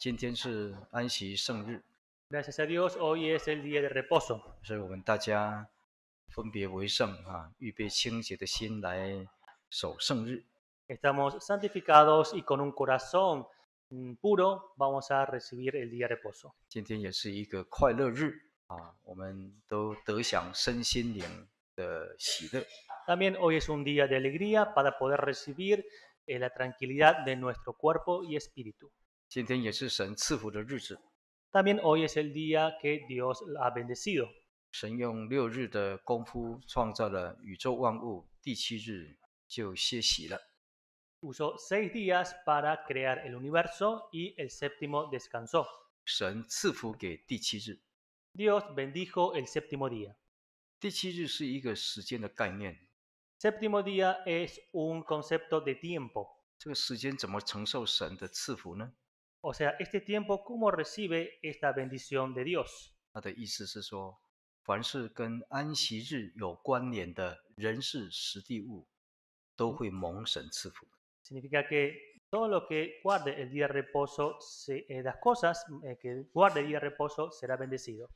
今天是安息圣日，以我们大家分别为圣啊，预备清洁的心来守圣日。今天也是一个快乐日啊，我们都得享身心灵的喜乐。También hoy es el día que Dios ha bendecido. usó seis días para crear el universo y el séptimo descansó. Dios bendijo el séptimo día. séptimo día es un concepto de tiempo. O sea, este tiempo, ¿cómo recibe esta bendición de Dios? significa que todo lo que guarde el día de reposo, eh, las cosas eh, que guarde el día de reposo será bendecido.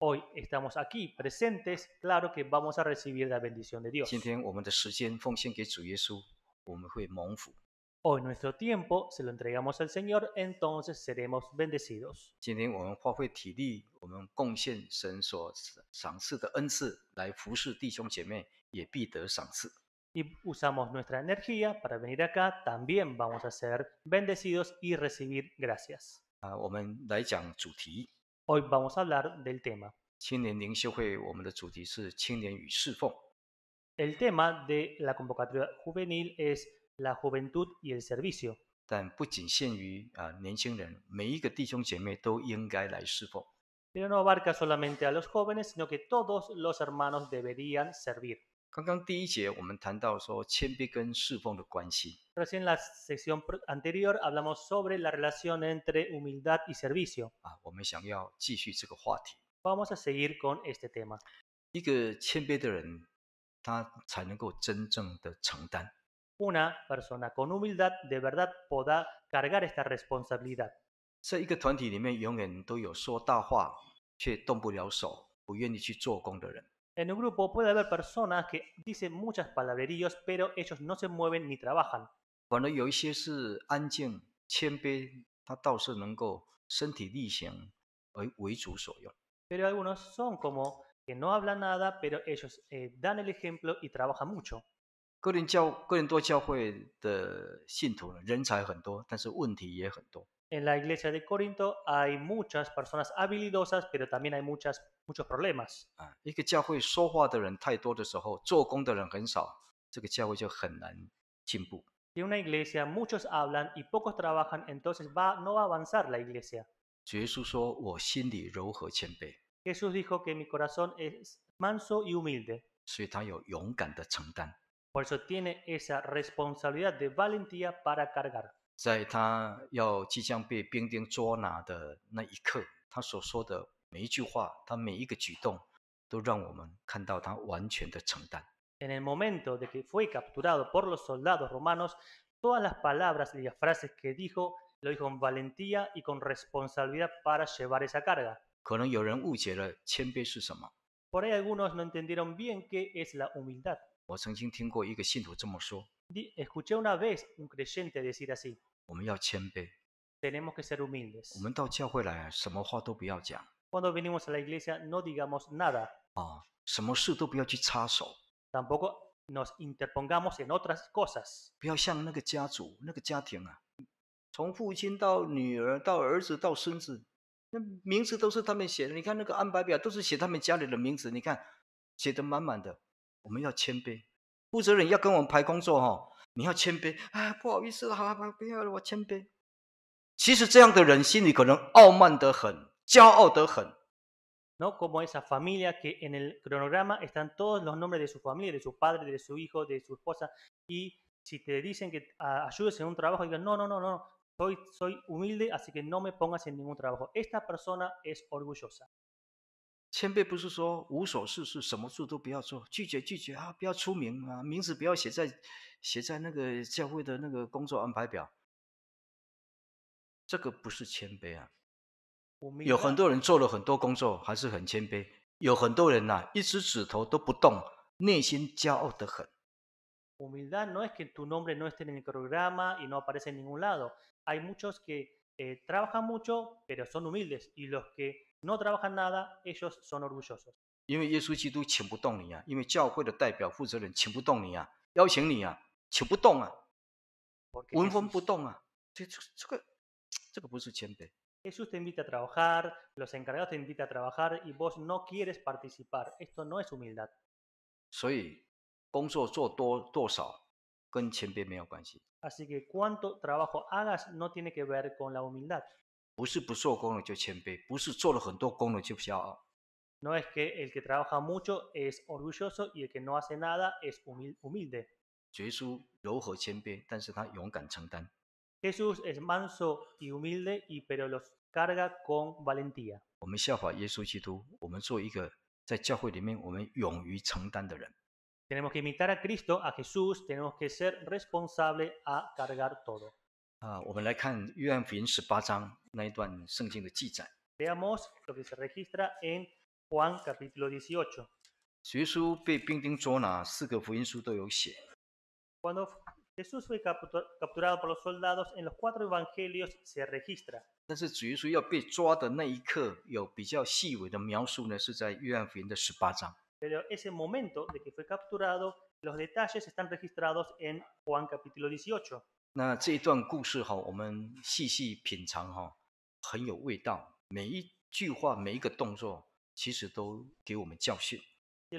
Hoy estamos aquí presentes, claro que vamos a recibir la bendición de Dios. Hoy nuestro tiempo se lo entregamos al Señor, entonces seremos bendecidos. Y usamos nuestra energía para venir acá, también vamos a ser bendecidos y recibir gracias. 啊，我们来讲主题。Hoy vamos a hablar del tema. El tema de la convocatoria juvenil es la juventud y el servicio. Pero no abarca solamente a los jóvenes, sino que todos los hermanos deberían servir. 刚刚第一节，我们谈到说谦卑跟侍奉的关系。Ah，我们想要继续这个话题。一个谦卑的人，他才能够真正的承担。在一个团体里面，永远都有说大话却动不了手、不愿意去做工的人。En un grupo puede haber personas que dicen muchas palabrerías, pero ellos no se mueven ni trabajan. pero algunos son como que no hablan nada, pero ellos eh, dan el ejemplo y trabajan mucho en la iglesia de Corinto hay muchas personas habilidosas, pero también hay muchas, muchos problemas. En ah, una iglesia muchos hablan y pocos trabajan, entonces va, no va a avanzar la iglesia. Jesús dijo que mi corazón es manso y humilde. Por eso tiene esa responsabilidad de valentía para cargar. 在他要即将被兵丁捉拿的那一刻，他所说的每一句话，他每一个举动，都让我们看到他完全的承担。可能有人误解了谦卑是什么。我曾经听过一个信徒这么说：“我们要谦卑，我们到教会来，什么话都不要讲。当我们来到教会，不要说任何话。啊，什么事都不要去插手，不要像那个家族、那个家庭啊，从父亲到女儿，到儿子，到孙子，那名字都是他们写的。你看那个安排表，都是写他们家里的名字，你看写的满满的。” No como esa familia que en el cronograma están todos los nombres de su familia, de su padre, de su hijo, de su esposa y si te dicen que ayudes en un trabajo, digan, no, no, no, no, soy, soy humilde, así que no me pongas en ningún trabajo. Esta persona es orgullosa. 谦卑不是说无所事事，什么事都不要做，拒绝拒绝啊，不要出名啊，名字不要写在，写在那个教会的那个工作安排表。这个不是谦卑啊。有很多人做了很多工作，还是很谦卑。有很多人啊，一只指头都不动，内心骄傲得很。no trabajan nada, ellos son orgullosos. Jesús te invita a trabajar, los encargados te invitan a trabajar y vos no quieres participar. Esto no es humildad. Así que cuánto trabajo hagas no tiene que ver con la humildad. No es que el que trabaja mucho es orgulloso y el que no hace nada es humilde. Jesús es manso y humilde y pero los carga con valentía. Tenemos que imitar a Cristo, a Jesús, tenemos que ser responsables a cargar todo. 啊，我们来看约翰福音十八章那一段圣经的记载。Veamos lo que se registra en Juan capítulo dieciocho。耶稣被兵丁捉拿，四个福音书都有写。Cuando Jesús fue capturado por los soldados, en los cuatro Evangelios se registra。但是，主耶稣要被抓的那一刻有比较细微的描述呢，是在约翰福音的十八章。Pero ese momento de que fue capturado, los detalles están registrados en Juan capítulo dieciocho. 那这一段故事哈，我们细细品尝哈，很有味道。每一句话，每一个动作，其实都给我们教训。这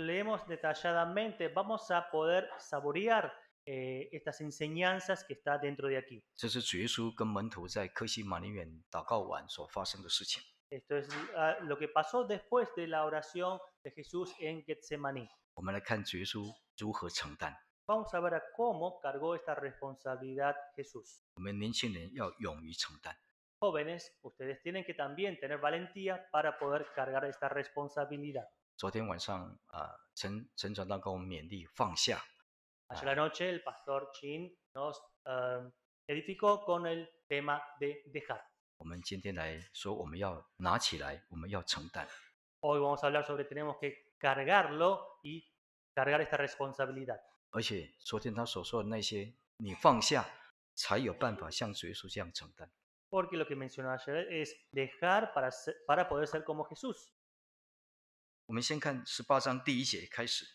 是耶稣跟门徒在科西玛尼远祷告完所发生的事情。我们来看耶稣如何承担。Vamos a ver a cómo cargó esta responsabilidad Jesús. Jóvenes, ustedes tienen que también tener valentía para poder cargar esta responsabilidad. Ayer la noche el pastor Chin nos eh, edificó con el tema de dejar. Hoy vamos a hablar sobre tenemos que cargarlo y cargar esta responsabilidad. 而且昨天他所说的那些，你放下，才有办法像耶稣这样承担。我们先看十八章第一节开始。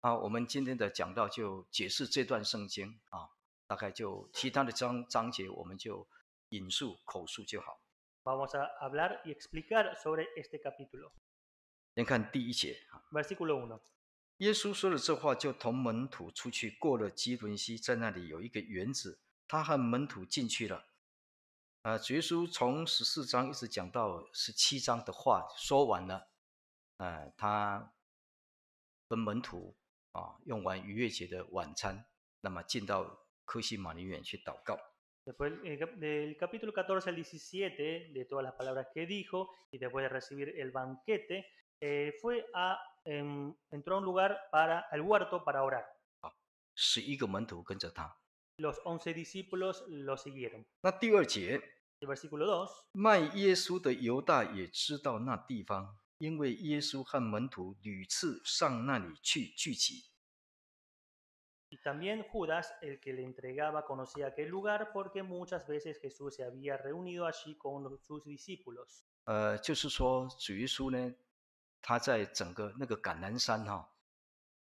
啊，我们今天的讲到就解释这段圣经啊，大概就其他的章章节我们就引述口述就好。先看第一节啊。耶稣说了这话，就同门徒出去，过了基伦西，在那里有一个园子，他和门徒进去了。啊，耶稣从十四章一直讲到十七章的话说完了。啊，他跟门徒啊，用完逾越节的晚餐，那么进到科西玛尼园去祷告。Eh, fue a, em, entró a un lugar para, el huerto para orar. Ah, los once discípulos lo siguieron. Eh? El versículo 2. Y también Judas, el que le entregaba, conocía aquel lugar porque muchas veces Jesús se había reunido allí con sus discípulos. 呃，就是说，主耶稣呢 eh, 他在整个那个橄榄山哈，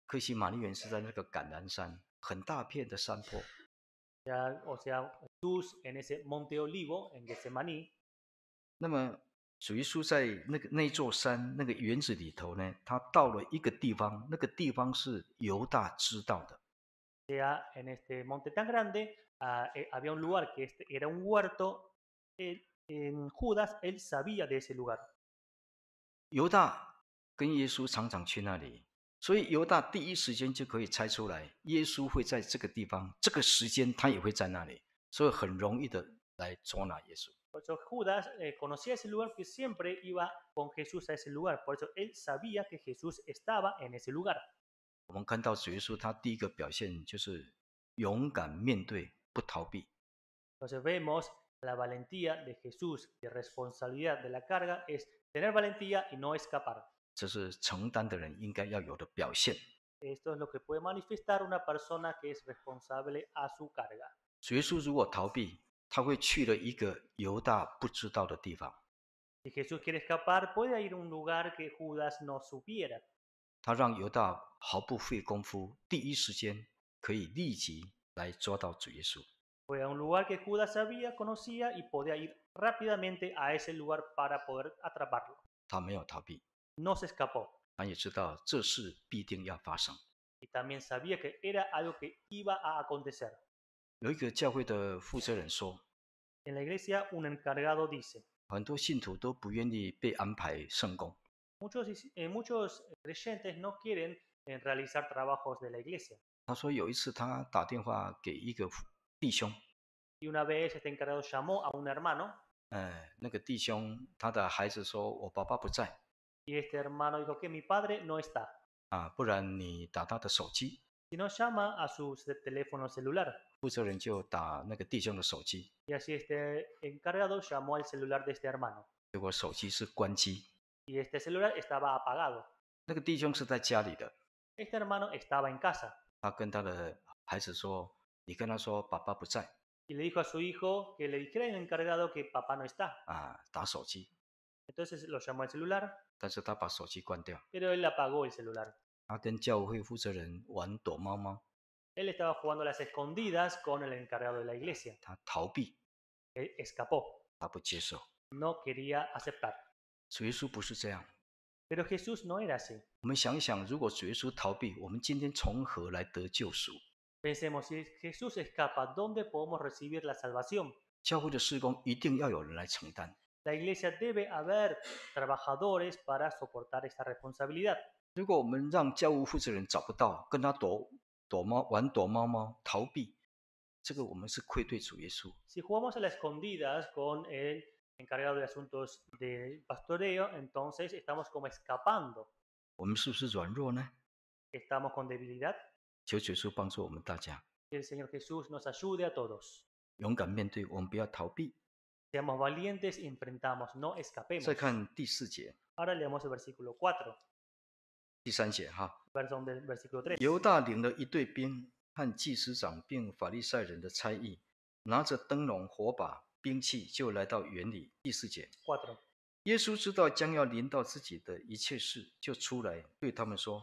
克西玛丽园是在那个橄榄山很大片的山坡。那么，属于住在那个那座山那个园子里头呢？他到了一个地方，那个地方是犹大知道的。犹大。跟耶稣常常去那里，所以犹大第一时间就可以猜出来，耶稣会在这个地方，这个时间他也会在那里，所以很容易的来捉拿耶稣。我们看到耶稣他第一个表现就是勇敢面对，不逃避。我们看到耶稣他第一个表现就是勇敢面对，不逃避。这是承担的人应该要有的表现。主耶稣如果逃避，他会去了一个犹大不知道的地方。他让犹大毫不费工夫，第一时间可以立即来抓到主耶稣。他没有逃避。他也知道这事必定要发生。有一个教会的负责人说：“很多信徒都不愿意被安排圣工。”他说有一次他打电话给一个弟兄，哎，那个弟兄他的孩子说：“我爸爸不在。” Y este hermano dijo que mi padre no está. Ah, pues si no llama a su teléfono celular. Y así este encargado llamó al celular de este hermano. Y este celular estaba apagado. Este hermano estaba en casa. Ah, pues, y le dijo a su hijo que le dijera al encargado que papá no está. Ah, entonces lo llamó al celular, Pero él apagó el celular. Él estaba jugando a las escondidas con el encargado de la iglesia. Él escapó, No quería aceptar. Pero Jesús no era así. Pensemos, si Jesús escapa, ¿dónde podemos recibir la salvación? La iglesia debe haber trabajadores para soportar esta responsabilidad. Si jugamos a las escondidas con el encargado de asuntos de pastoreo, entonces estamos como escapando. Estamos con debilidad. Que el Señor Jesús nos ayude a todos. 再看第四节。第三节哈。犹大领了一队兵和祭司长并法利赛人的差役，拿着灯笼、火把、兵器，就来到园里。第四节。耶稣知道将要临到自己的一切事，就出来对他们说：“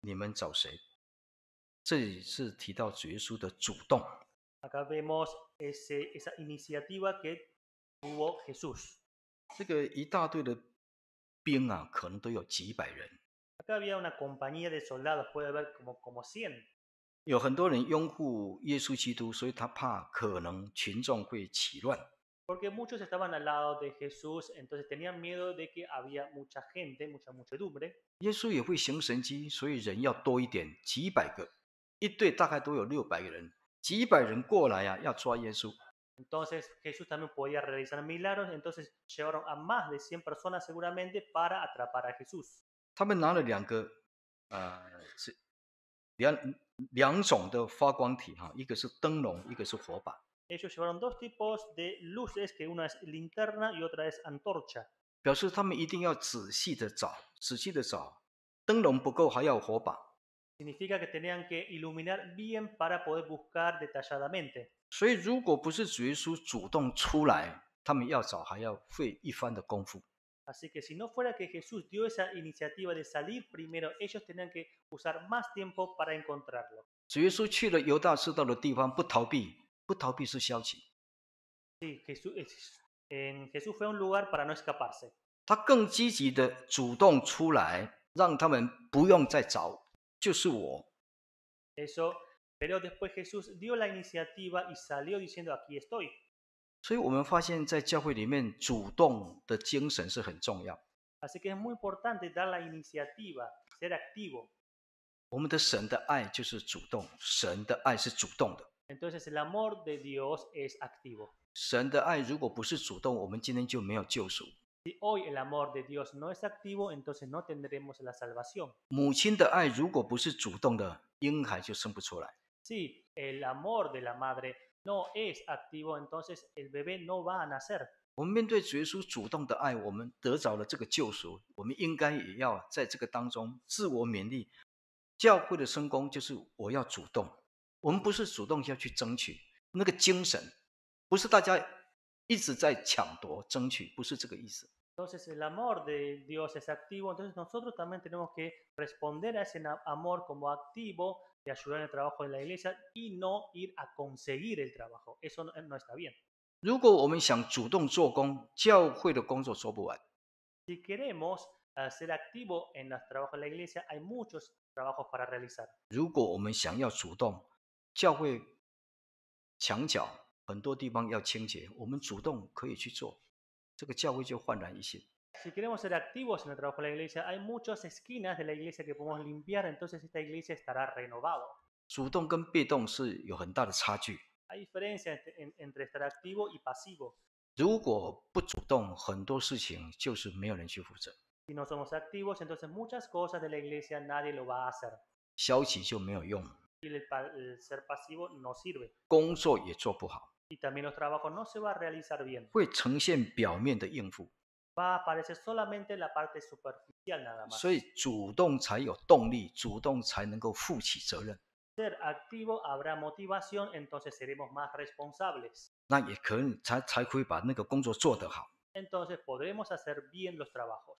你们找谁？”这里是提到耶稣的主动。有耶稣，这个一大队的兵啊，可能都有几百人。有很多人拥护耶稣基督，所以他怕可能群众会起乱。耶稣也会行神迹，所以人要多一点，几百个，一队大概都有六百个人，几百人过来呀，要抓耶稣。Entonces Jesús también podía realizar milagros, entonces llevaron a más de 100 personas seguramente para atrapar a Jesús. Ellos llevaron dos tipos de luces, que una es linterna y otra es antorcha. 表示他们一定要仔细的找，仔细的找，灯笼不够还要火把。Significa que tenían que iluminar bien para poder buscar detalladamente. Así que si no fuera que Jesús dio esa iniciativa de salir primero, ellos tenían que usar más tiempo para encontrarlo. Jesús, fue a un lugar para no escaparse. 他更积极的主动出来，让他们不用再找就是我。eso，pero después Jesús dio la iniciativa y salió diciendo aquí estoy。所以我们发现，在教会里面，主动的精神是很重要。así que es muy importante dar la iniciativa, ser activo。我们的神的爱就是主动，神的爱是主动的。entonces el amor de Dios es activo。神的爱如果不是主动，我们今天就没有救赎。母亲的爱如果不是主动的，婴孩就生不出来。我们面对耶稣主动的爱，我们得着了这个救赎。我们应该也要在这个当中自我勉励。教会的生工就是我要主动。我们不是主动要去争取那个精神，不是大家。Entonces el amor de Dios es activo, entonces nosotros también tenemos que responder a ese amor como activo de ayudar en el trabajo de la iglesia y no ir a conseguir el trabajo. Eso no, está bien. Si queremos ah, ser activo en los trabajos de la iglesia, hay muchos trabajos para realizar. 很多地方要清洁，我们主动可以去做，这个教会就焕然一新。Si queremos ser activos en el trabajo de la iglesia, hay muchas esquinas de la iglesia que podemos limpiar, entonces esta iglesia estará renovado. 主动跟被动是有很大的差距。Hay diferencia entre estar activo y pasivo. 如果不主动，很多事情就是没有人去负责。Si no somos activos, entonces muchas cosas de la iglesia nadie lo va a hacer. 消极就没有用。Y el ser pasivo no sirve. 工作也做不好。Y también los trabajos no se va a realizar bien. Va a aparecer solamente la parte superficial nada más. Ser activo habrá motivación, entonces seremos más responsables. Entonces podremos hacer bien los trabajos.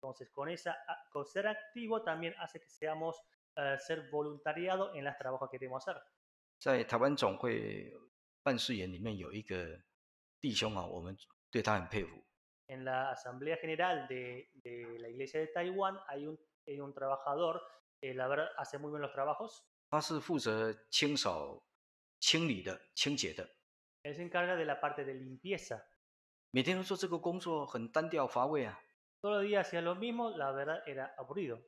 Entonces con, esa, con ser activo también hace que seamos eh, ser voluntariado en las trabajos que hacer. En la asamblea general de, la iglesia de Taiwán hay un trabajador que la verdad hace muy bien los trabajos. Él se encarga de la parte de limpieza. Todos los días hacía lo mismo, la verdad era aburrido。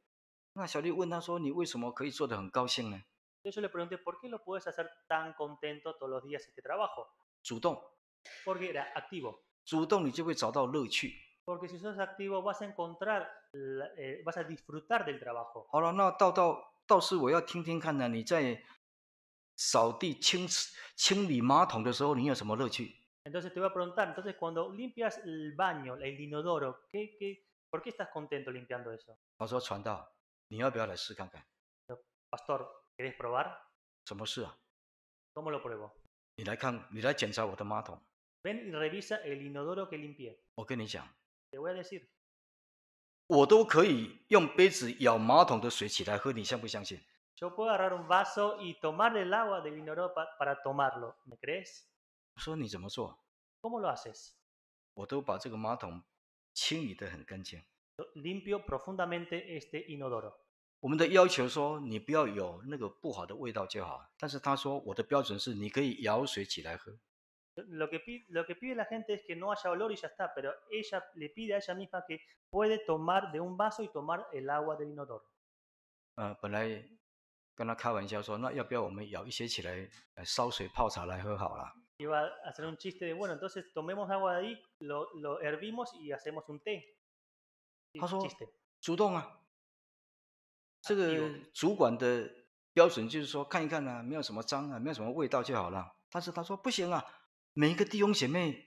那小丽问他说：“你为什么可以做的很高兴呢？”主动，因为你是主动。主动你就会找到乐趣。好了，那到到到时我要听听看呢。你在扫地清清理马桶的时候，你有什么乐趣？我说传道。你要不要来试看看？Pastor，quieres probar？什么事啊？Cómo lo pruebo？你来看，你来检查我的马桶。Ven y revisa el inodoro que limpié。我跟你讲，我都可以用杯子舀马桶的水起来喝，你相不相信？Yo puedo agarrar un vaso y tomar el agua del inodoro para tomarlo，me crees？说你怎么做？Cómo lo haces？我都把这个马桶清理的很干净。limpio profundamente este inodoro. lo que pide la gente es que no haya olor y ya está, pero ella le pide a ella misma que puede tomar de un vaso y tomar el agua del inodoro. va a hacer un chiste de, bueno, entonces tomemos agua de ahí, lo hervimos y hacemos un té. 他说：“主动啊，这个主管的标准就是说看一看啊，没有什么脏啊，没有什么味道就好了。但是他说不行啊，每一个弟兄姐妹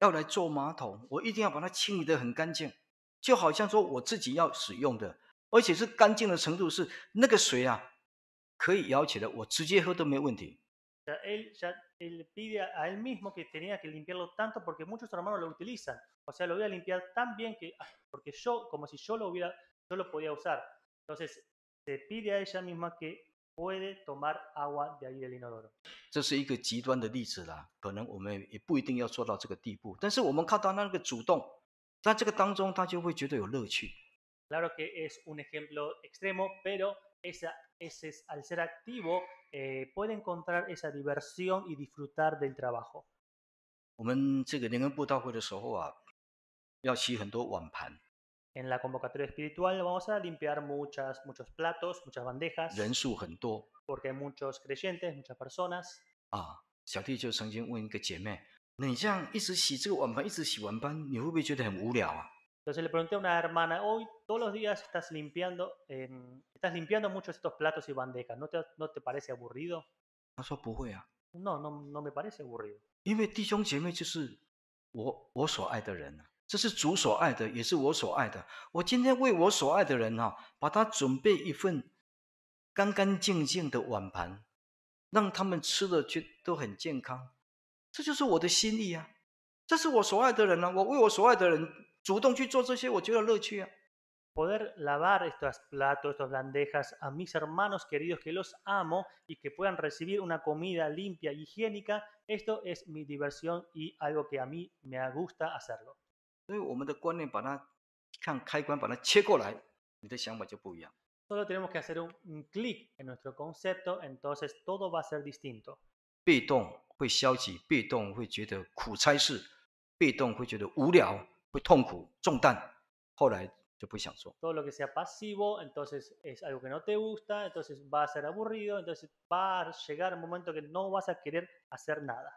要来做马桶，我一定要把它清理得很干净，就好像说我自己要使用的，而且是干净的程度是那个水啊，可以舀起来，我直接喝都没问题。” O sea, lo voy a limpiar tan bien que, porque yo, como si yo lo hubiera, yo lo podía usar. Entonces, se pide a ella misma que puede tomar agua de ahí del inodoro. Claro que es un ejemplo extremo, pero esa, ese, al ser activo eh, puede encontrar esa diversión y disfrutar del trabajo. 要洗很多碗盘。En la convocatoria espiritual vamos a limpiar muchas muchos platos, muchas bandejas。人数很多，porque muchos creyentes, muchas personas。啊，小弟就曾经问一个姐妹，那你这样一直洗这个碗盘，一直洗碗盘，你会不会觉得很无聊啊？Entonces le pregunté a una hermana hoy, todos los días estás limpiando, estás limpiando muchos estos platos y bandejas. ¿No te, no te parece aburrido? No, no, no me parece aburrido。因为弟兄姐妹就是我我所爱的人啊。这是主所爱的，也是我所爱的。我今天为我所爱的人啊，把他准备一份干干净净的碗盘，让他们吃的都都很健康。这就是我的心意啊！这是我所爱的人啊，我为我所爱的人主动去做这些，我觉得乐趣啊！Poder lavar estos platos, estas bandejas a mis hermanos queridos que los amo y que puedan recibir una comida limpia y higiénica, esto es mi diversión y algo que a mí me gusta hacerlo. 所以我们的观念把它看开关，把它切过来，你的想法就不一样。Todo tenemos que hacer un clic en nuestro concepto, entonces todo va a ser distinto。被动会消极，被动会觉得苦差事，被动会觉得无聊，会痛苦、重担，后来就不想做。Todo lo que sea pasivo, entonces es algo que no te gusta, entonces va a ser aburrido, entonces va a llegar un momento que no vas a querer hacer nada。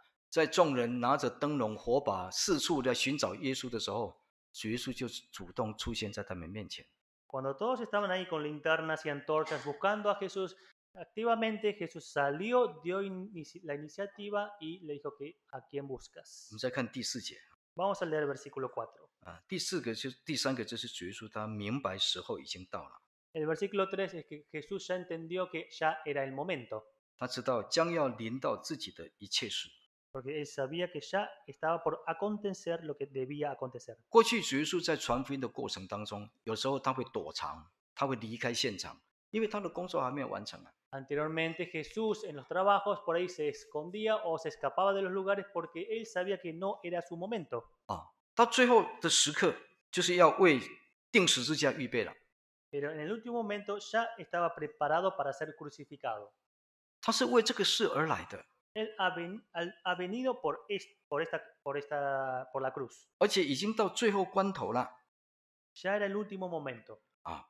Cuando todos estaban ahí con linternas y antorchas buscando a Jesús, activamente Jesús salió, dio la iniciativa y le dijo que a quién buscas. Vamos a leer el versículo 4. El versículo 3 es que Jesús ya entendió que ya era el momento porque él sabía que ya estaba por acontecer lo que debía acontecer. Anteriormente Jesús en los trabajos por ahí se escondía o se escapaba de los lugares porque él sabía que no era su momento. Pero en el último momento ya estaba preparado para ser crucificado. 他是为这个事而来的。ha aven, al, avenido por, est, por, esta, por, esta, por la cruz. Ya era el último momento. Ah,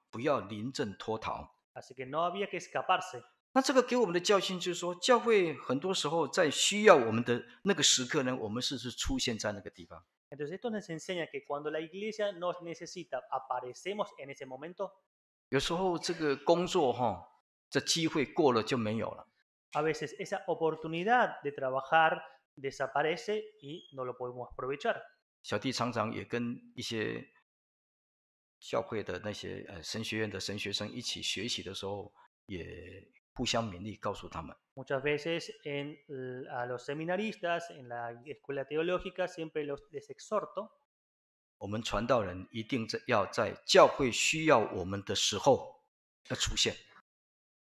Así que no había que escaparse. 那这个给我们的教训就是说，教会很多时候在需要我们的那个时刻呢，我们是是出现在那个地方。Entonces esto nos enseña que cuando la iglesia nos necesita, aparecemos en ese momento. 有时候这个工作哈，这机会过了就没有了。a veces esa oportunidad de trabajar desaparece y no lo podemos aprovechar. Muchas veces en a los seminaristas en la escuela teológica siempre los les exhorto.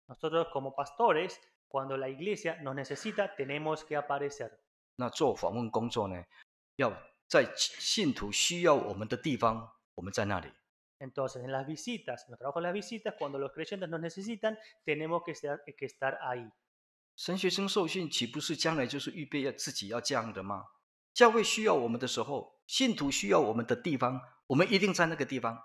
nosotros como pastores 那做访问工作呢？要在信徒需要我们的地方，我们在那里。神学生受训岂不是将来就是预备要自己要这样的吗？教会需要我们的时候，信徒需要我们的地方，我们一定在那个地方，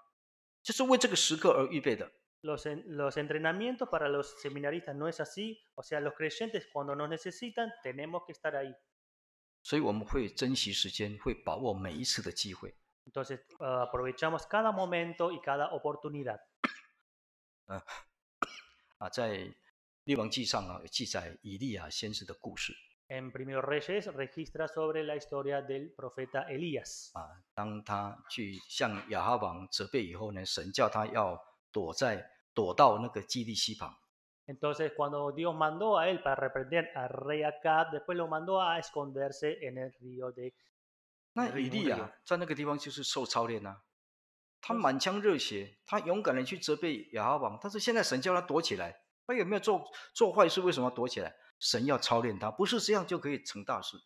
就是为这个时刻而预备的。Los, entrenamientos para los seminaristas no es así. O sea, los creyentes cuando nos necesitan tenemos que estar ahí. Entonces, ah, aprovechamos cada momento y cada oportunidad. En Primero Reyes registra sobre la historia del profeta Elías. 躲到那个基利溪旁。那以利啊，在那个地方就是受操练呐。他满腔热血，他勇敢的去责备亚哈王，但是现在神叫他躲起来。他有没有做做坏事？为什么躲起来？神要操练他，不是这样就可以成大事。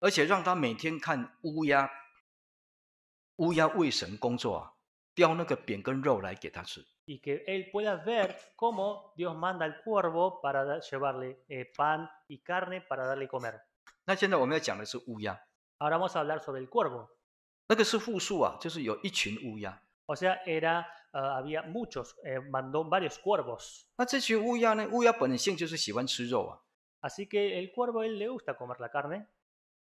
而且让他每天看乌鸦，乌鸦为神工作啊，叼那个饼跟肉来给他吃。那现在我们要讲的是乌鸦。那个是复数啊，就是有一群乌鸦。那这群乌鸦呢？乌鸦本性就是喜欢吃肉啊。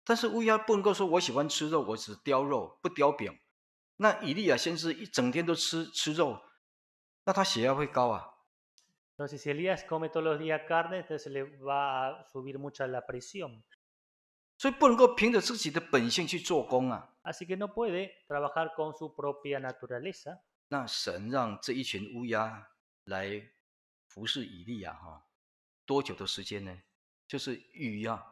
但是乌鸦不能够说，我喜欢吃肉，我只叼肉不叼饼。那以利亚先是一整天都吃吃肉，那他血压会高啊。Los si Elias come todos días carne, entonces le va a subir mucha la presión。所以不能够凭着自己的本性去做工啊。Así que no puede trabajar con su propia naturaleza。那神让这一群乌鸦来服侍以利亚哈，多久的时间呢？就是雨呀。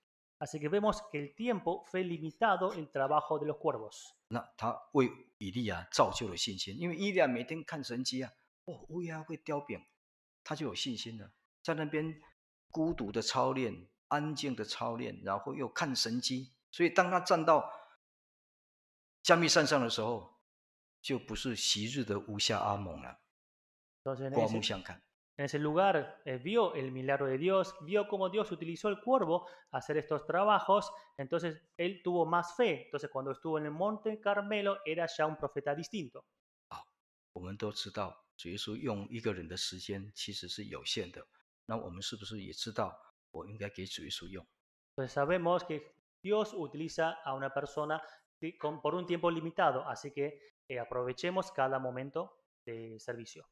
那他为伊利亚造就了信心，因为伊利亚每天看神机啊，哦，乌鸦会叼饼，他就有信心了，在那边孤独的操练，安静的操练，然后又看神机，所以当他站到加密山上的时候，就不是昔日的乌鸦阿蒙了，刮目相看。En ese lugar eh, vio el milagro de Dios, vio cómo Dios utilizó el cuervo a hacer estos trabajos, entonces él tuvo más fe. Entonces cuando estuvo en el monte Carmelo era ya un profeta distinto. entonces ah, sabemos que Dios utiliza a una persona por un tiempo limitado, así que eh, aprovechemos cada momento de servicio.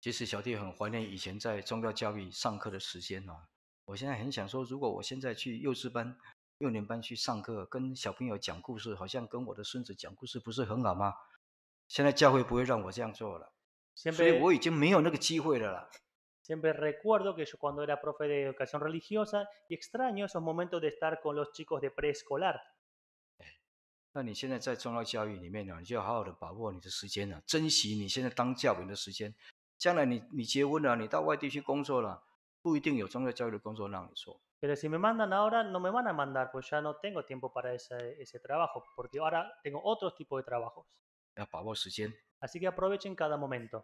其实小弟很怀念以前在宗教教育上课的时间啊！我现在很想说，如果我现在去幼稚班、幼年班去上课，跟小朋友讲故事，好像跟我的孙子讲故事不是很好吗？现在教会不会让我这样做了，所以我已经没有那个机会了啦。siempre recuerdo que yo cuando era profe de educación religiosa y extraño esos momentos de estar con los chicos de preescolar。那你现在在教教育里面呢，你就要好好的把握你的时间了，珍惜你现在当教员的时间。将来你你结婚了，你到外地去工作了，不一定有宗教教育的工作让你做。Pero si me mandan ahora no me van a mandar p u e ya no tengo tiempo para ese ese trabajo porque ahora tengo o t r o t i p o de trabajos。要把握时间。Así que aproveche n cada momento。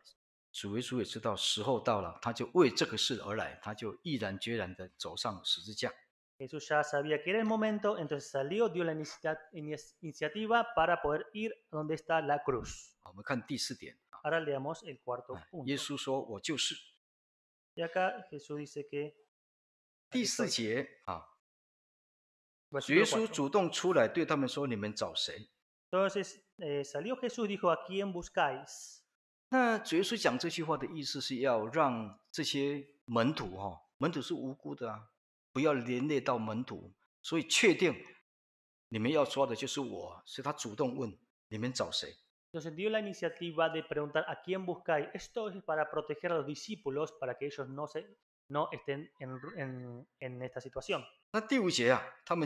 主为主也知道时候到了，他就为这个事而来，他就毅然决然地走上十字架。Jesús ya sabía que era el momento, entonces salió, dio la iniciativa para poder ir a donde está la cruz。我们看第四点。耶稣说：“我就是。”第四节啊，耶稣主动出来对他们说：“你们找谁？”那耶稣讲这句话的意思是要让这些门徒哈，门徒是无辜的啊，不要连累到门徒，所以确定你们要抓的就是我，所以他主动问：“你们找谁？” Entonces dio la iniciativa de preguntar a quién buscáis. Esto es para proteger a los discípulos, para que ellos no, se, no estén en, esta situación. En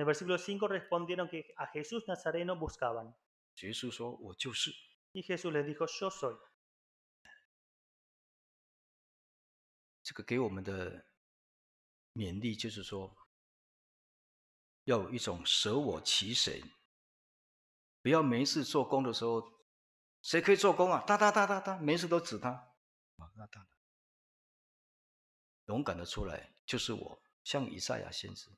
el versículo 5 respondieron que a Jesús Nazareno buscaban. Y Jesús les dijo: Yo soy. 要有一种舍我其谁，不要没事做工的时候，谁可以做工啊？哒哒哒哒哒，没事都指他。啊，那当然。勇敢的出来就是我，像以赛亚先知。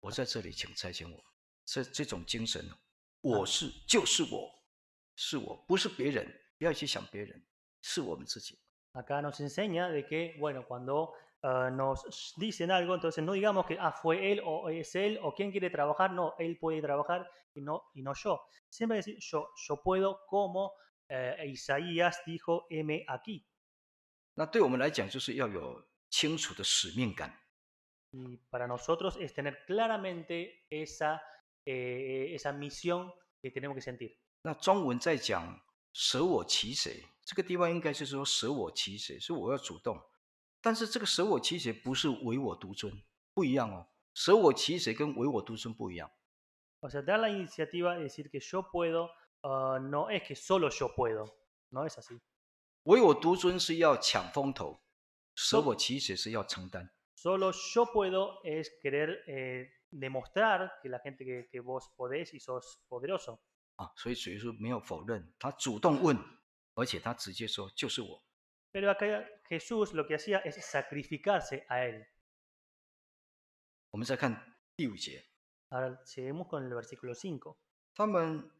我在这里，请差遣我。这这种精神，我是就是我，是我，不是别人。不要去想别人，是我们自己。Ah, nos dicen algo, entonces no digamos que ah, fue él o es él o quién quiere trabajar, no, él puede trabajar y no, y no yo. Siempre decir yo, yo puedo como eh, Isaías dijo, M aquí. y para nosotros es tener claramente esa, eh, esa misión que tenemos que sentir. 但是这个“舍我其谁”不是“唯我独尊”，不一样哦。“舍我其谁”跟“唯我独尊”不一样。O sea dar la iniciativa es decir que yo puedo, no es que solo yo puedo, no es así。唯我独尊是要抢风头，舍我其谁是要承担。Solo yo puedo es querer demostrar que la gente que que vos podés y sos poderoso。啊，所以水叔没有否认，他主动问，而且他直接说就是我。Pero Jesús lo que hacía es sacrificarse a él. Ahora seguimos con el versículo 5. Buscaban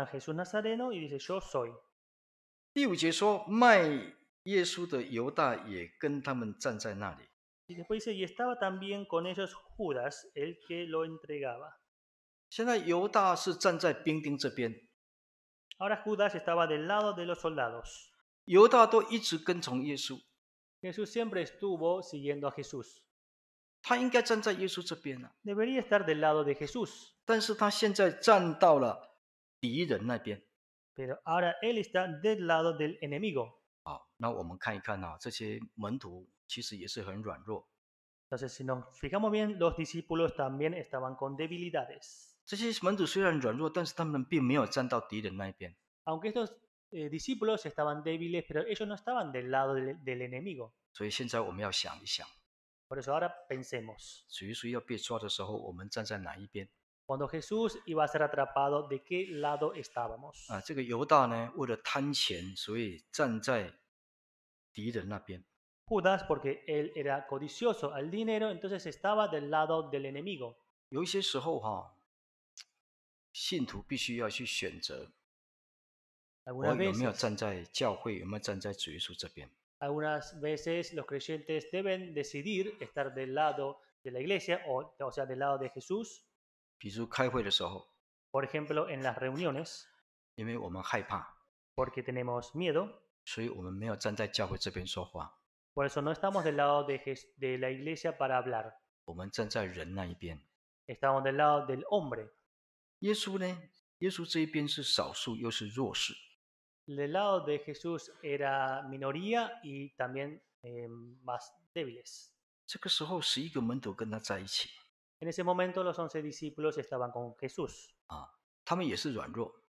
a Jesús Nazareno y dice, yo soy. Y después dice, y estaba también con ellos Judas, el que lo entregaba. 现在犹大是站在兵丁这边。犹大都一直跟从耶稣。他应该站在耶稣这边啊。但是他现在站到了敌人那边。啊，那我们看一看啊，这些门徒其实也是很软弱。这些门子虽然软弱，但是他们并没有站到敌人那一边。Aunque estos discípulos estaban débiles, pero ellos no estaban del lado del enemigo。所以现在我们要想一想，Por eso ahora pensemos。所以，说要被抓的时候，我们站在哪一边？Cuando Jesús iba a ser atrapado, ¿de qué lado estábamos？啊，这个犹大呢，为了贪钱，所以站在敌人那边。Judas porque él era codicioso al dinero, entonces estaba del lado del enemigo。有一些时候，哈。Algunas veces los creyentes deben decidir estar del lado de la iglesia, o, o sea, del lado de Jesús. Por ejemplo, en las reuniones, Porque tenemos miedo, Por eso no estamos del lado de, la iglesia para hablar, Estamos del lado del hombre. El lado de Jesús era minoría y también eh, más débiles. En ese momento los once discípulos estaban con Jesús.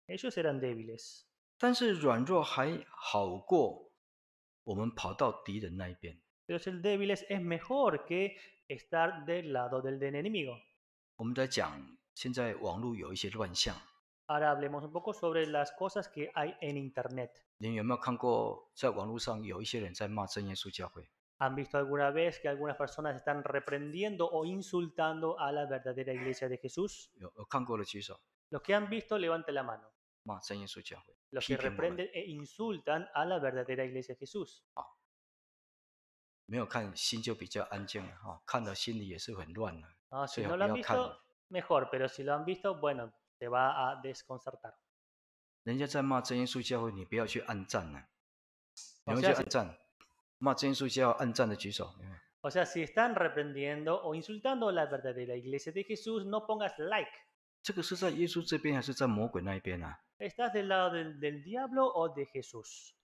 Ellos eran débiles, Pero ser débiles es mejor que estar del lado del enemigo. Ahora hablemos un poco sobre las cosas que hay en Internet. ¿Han visto alguna vez que algunas personas están reprendiendo o insultando a la verdadera iglesia de Jesús? ¿Los que han visto, levanten la mano. los que reprenden e insultan a la verdadera iglesia de Jesús. no visto, mejor, pero si lo han visto, bueno, te va a desconcertar. O sea, si están reprendiendo o insultando la verdadera iglesia de Jesús, no pongas like. ¿Estás del lado del, diablo o de Jesús?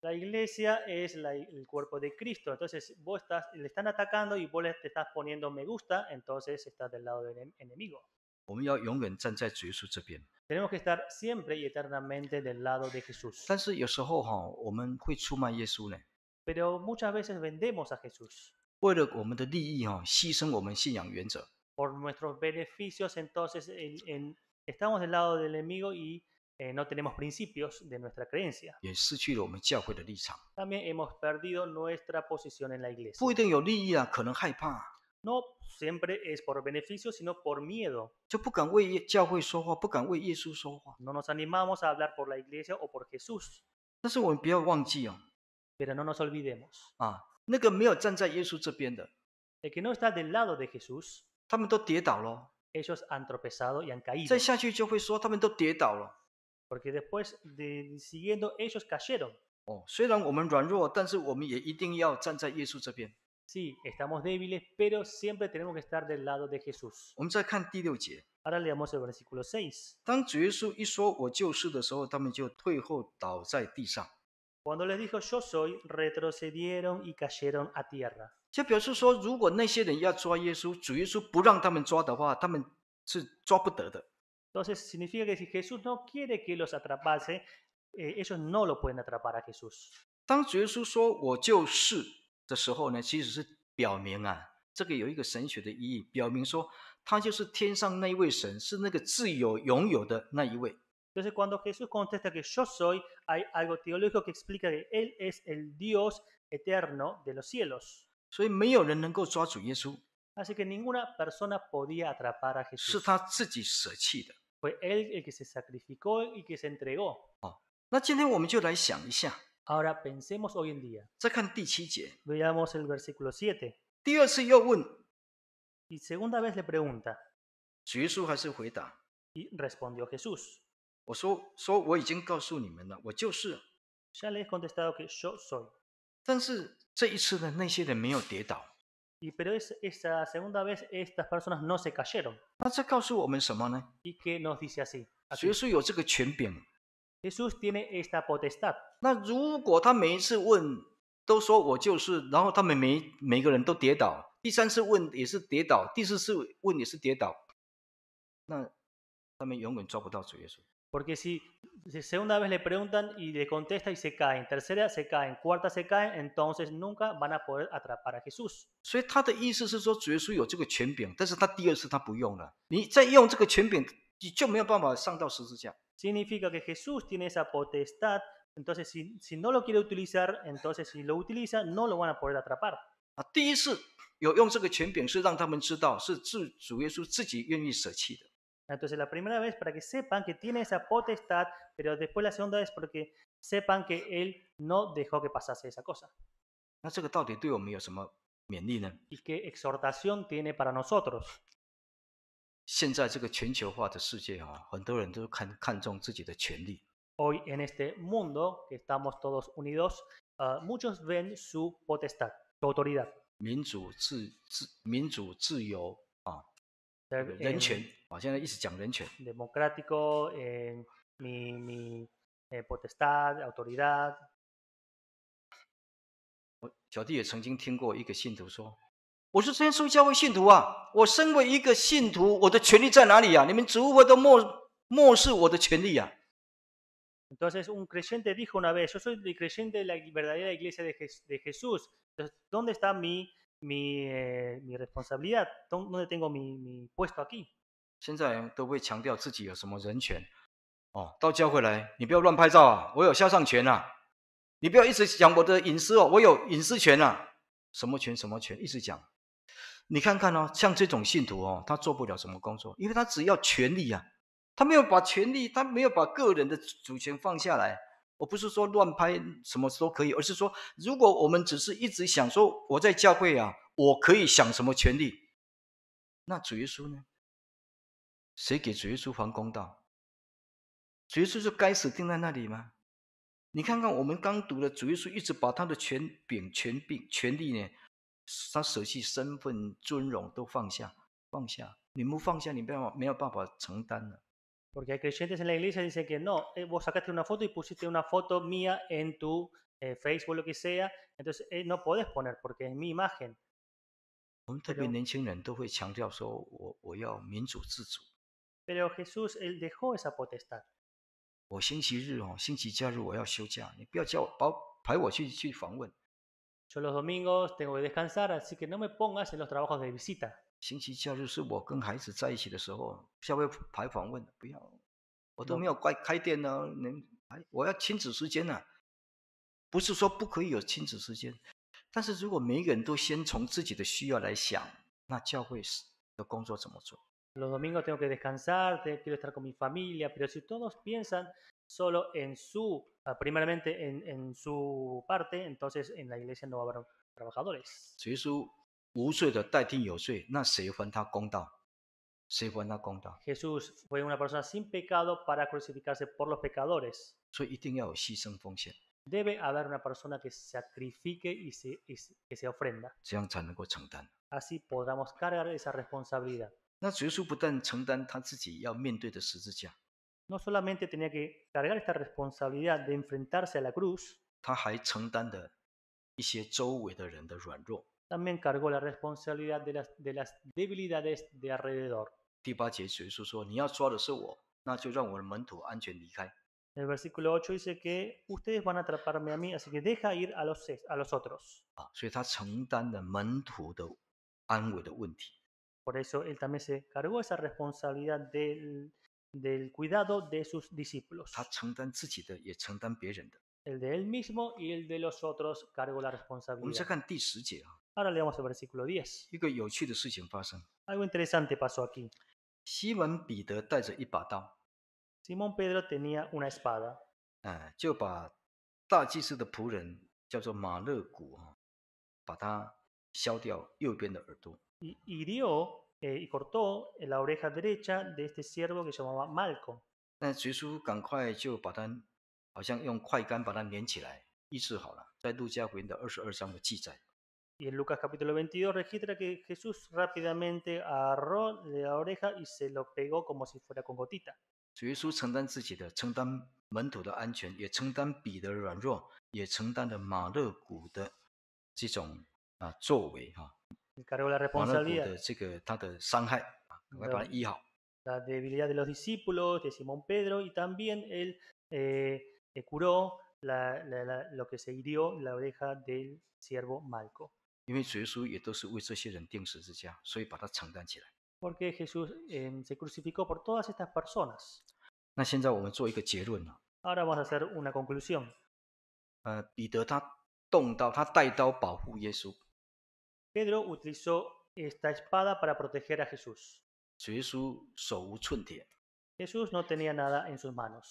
La iglesia es el cuerpo de Cristo. Entonces, vos estás, le están atacando y vos le te estás poniendo me gusta, entonces estás del lado del enemigo. Tenemos que estar siempre y eternamente del lado de Jesús. Pero muchas veces vendemos a Jesús. Por nuestros beneficios, entonces estamos del lado del enemigo y eh, no tenemos principios de nuestra creencia. También hemos perdido nuestra posición en la iglesia. No siempre es por beneficio, sino por miedo. No nos animamos a hablar por la iglesia o por Jesús. Pero no nos olvidemos. el que no está del lado de Jesús, ellos han tropezado y han caído. Porque después de siguiendo ellos cayeron. sí, estamos débiles, pero siempre tenemos que estar del lado de Jesús. Ahora leamos el versículo 6. Cuando les dijo yo soy, retrocedieron y cayeron a tierra. 这表示说，如果那些人要抓耶稣，主耶稣不让他们抓的话，他们是抓不得的。entonces significa que si Jesús no quiere que los atrapase, eh, ellos no lo pueden atrapar a Jesús. Entonces cuando Jesús contesta que yo soy, hay algo teológico que explica que él es el Dios eterno de los cielos. Jesús Así que ninguna persona podía atrapar a Jesús. Fue Él el que se sacrificó y que se entregó. Oh, Ahora pensemos hoy en día. Veamos el versículo 7. Y segunda vez le pregunta, y respondió Jesús. Ya le he contestado que yo soy. 那这告诉我们什么呢？耶稣有这个权柄。那如果他每一次问，都说我就是，然后他们每每个人都跌倒，第三次问也是跌倒，第四次问也是跌倒，那他们永远抓不到主耶稣。Segunda vez le preguntan y le contesta y se caen. Tercera se caen. Cuarta se caen. Entonces nunca van a poder atrapar a Jesús. Significa que Jesús tiene esa potestad. Entonces si si no lo quiere utilizar, entonces si lo utiliza no lo van a poder atrapar. 啊，第一次有用这个权柄是让他们知道是自主耶稣自己愿意舍弃的。entonces, la primera vez para que sepan que tiene esa potestad, pero después la segunda es porque sepan que Él no dejó que pasase esa cosa. ¿Y qué exhortación tiene para nosotros? Hoy en este mundo que estamos todos unidos, ah, muchos ven su potestad, su autoridad. 民主自自民主自由啊，人权啊，现在一直讲人权。democrático en mi mi potestad autoridad，我小弟也曾经听过一个信徒说，我说这些宗教会信徒啊，我身为一个信徒，我的权利在哪里呀？你们主会都漠漠视我的权利呀。entonces un creyente dijo una vez yo soy un creyente de la libertad de la iglesia de jes de jesús entonces dónde está mi 现在都会强调自己有什么人权哦，到教会来，你不要乱拍照啊，我有肖像权啊，你不要一直讲我的隐私哦，我有隐私权啊，什么权什么权，一直讲。你看看哦，像这种信徒哦，他做不了什么工作，因为他只要权利啊，他没有把权利，他没有把个人的主权放下来。我不是说乱拍什么都可以，而是说，如果我们只是一直想说我在教会啊，我可以享什么权利，那主耶稣呢？谁给主耶稣还公道？主耶稣就该死定在那里吗？你看看我们刚读的主耶稣，一直把他的权柄、权柄、权利呢，他舍弃身份、尊荣都放下，放下。你不放下，你没有没有办法承担了。Porque hay creyentes en la iglesia que dicen que no, eh, vos sacaste una foto y pusiste una foto mía en tu Facebook eh, Facebook, lo que sea, entonces eh, no podés poner porque es mi imagen. Pero Jesús él dejó esa potestad. Yo los domingos tengo que descansar, así que no me pongas en los trabajos de visita. 星期假日是我跟孩子在一起的时候，教会排访问不要，我都没有怪开店啊，能，我要亲子时间啊，不是说不可以有亲子时间，但是如果每个人都先从自己的需要来想，那教会的工作怎么做？Los domingos tengo que descansar, t e n o e s t a r con mi familia, pero si todos piensan solo en su, primeramente en en su parte, entonces en la iglesia no va a haber trabajadores. su 无罪的代替有罪，那谁还他公道？谁还他公道？所以一定要有牺牲风险，这样才能够承担。那耶稣不但承担他自己要面对的十字架，他还承担的一些周围的人的软弱。también cargó la responsabilidad de las, debilidades de alrededor. El versículo 8 dice que ustedes van a atraparme a mí, así que deja ir a los, a los otros. Ah, Por eso él también se cargó esa responsabilidad del, del cuidado de sus discípulos. El de él mismo y el de los otros cargó la responsabilidad. 一个有趣的事情发生。一个有趣的事情发生。西门彼得带着一把刀。西蒙·彼得带着一把刀。哎，就把大祭司的仆人叫做马勒古，把他削掉右边的耳朵。伊里奥，伊，cuto，el orecja derecha de este siervo que llamaba Malco。那耶稣赶快就把他，好像用快干把它粘起来，医治好了。在路加福音的二十二章的记载。Y en Lucas capítulo 22 registra que Jesús rápidamente agarró la oreja y se lo pegó como si fuera con gotita. la responsabilidad la debilidad de los discípulos de Simón Pedro y también él eh, curó lo que se hirió en la oreja del siervo Malco. 因为耶稣也都是为这些人钉十字架，所以把他承担起来。Porque Jesús se crucificó por todas estas personas. 那现在我们做一个结论啊。Ahora vamos a hacer una conclusión. 呃，彼得他动刀，他带刀保护耶稣。Pedro utilizó esta espada para proteger a Jesús. 耶稣手无寸铁。Jesús no tenía nada en sus manos.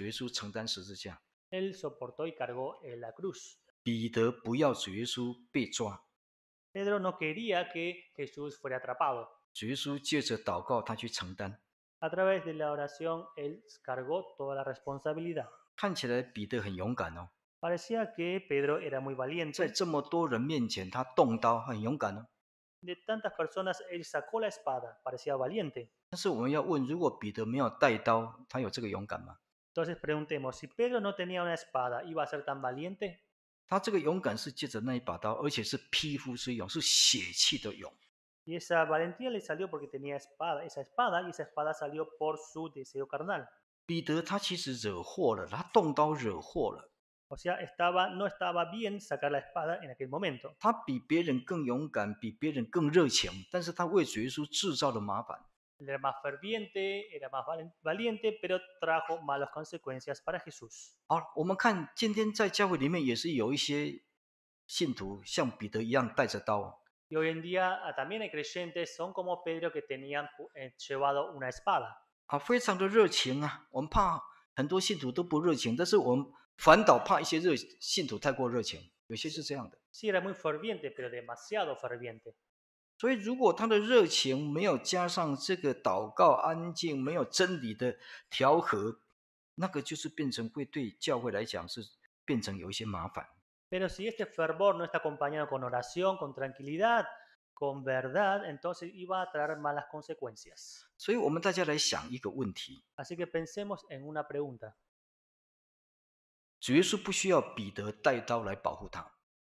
耶稣承担十字架。Él soportó y cargó e la cruz. 彼得不要耶稣被抓。Pedro no quería que Jesús fuera atrapado. A través de la oración, él cargó toda la responsabilidad. Parecía que Pedro era muy valiente. De tantas personas, él sacó la espada, parecía valiente. Entonces preguntemos, si Pedro no tenía una espada, ¿iba a ser tan valiente? 他这个勇敢是借着那一把刀，而且是披肤之勇，是血气的勇。Y esa valentía le salió porque tenía espada, esa espada y esa espada salió por su deseo carnal. 彼得他其实惹祸了，他动刀惹祸了。O sea, estaba no estaba bien sacar la espada en aquel momento. 他比别人更勇敢，比别人更热情，但是他为耶稣制造了麻烦。era más ferviente, era más valiente, pero trajo malas consecuencias para Jesús. Y hoy en día ah, también hay creyentes son como Pedro que tenían eh, llevado una espada. sí era muy ferviente, pero demasiado ferviente. 所以，如果他的热情没有加上这个祷告、安静，没有真理的调和，那个就是变成会对教会来讲是变成有一些麻烦。Pero si este fervor no está acompañado con oración, con tranquilidad, con verdad, entonces iba a traer malas consecuencias. 所以我们大家来想一个问题：主耶稣不需要彼得带刀来保护他。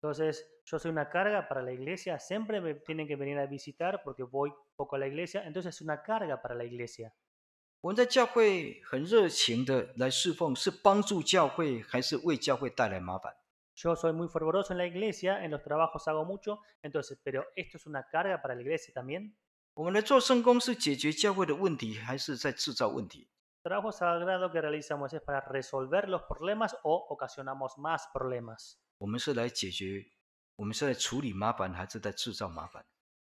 Entonces, yo soy una carga para la iglesia, siempre me tienen que venir a visitar porque voy poco a la iglesia, entonces es una carga para la iglesia. ¿Yo soy muy fervoroso en la iglesia, en los trabajos hago mucho, entonces, pero esto es una carga para la iglesia también trabajo sagrado que realizamos es para resolver los problemas o ocasionamos más problemas.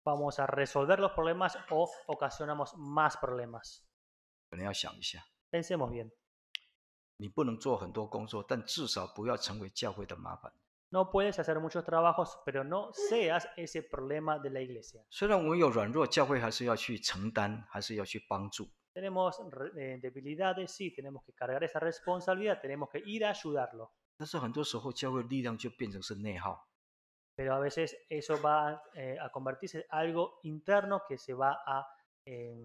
Vamos a resolver los problemas o ocasionamos más problemas. Pensemos bien. No puedes hacer muchos trabajos, pero no seas ese problema de la iglesia. Tenemos eh, debilidades, sí, tenemos que cargar esa responsabilidad, tenemos que ir a ayudarlo. Pero a veces eso va eh, a convertirse en algo interno que se va a, eh,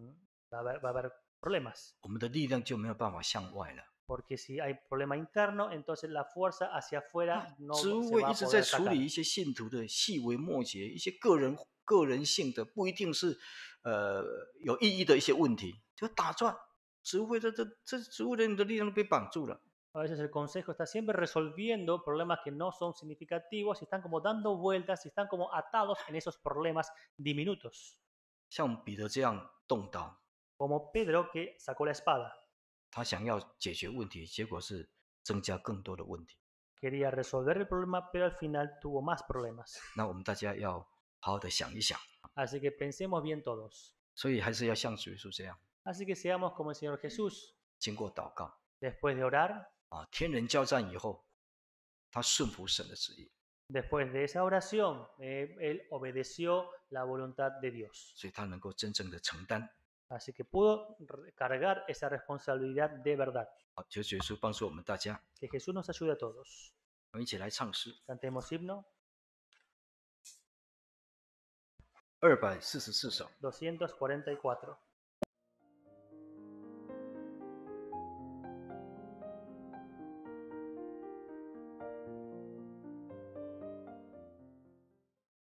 va a, haber, problemas. Porque si hay problema interno, entonces la fuerza hacia afuera no se va a poder a veces el consejo está siempre resolviendo problemas que no son significativos y están como dando vueltas y están como atados en esos problemas diminutos. Como Pedro que sacó la espada. Quería resolver el problema, pero al final tuvo más problemas. Así que pensemos bien todos. Así que seamos como el Señor Jesús. Después de orar, Después de esa oración, eh, él obedeció la voluntad de Dios. Así que pudo cargar esa responsabilidad de verdad. Que Jesús nos ayude a todos. himno. 244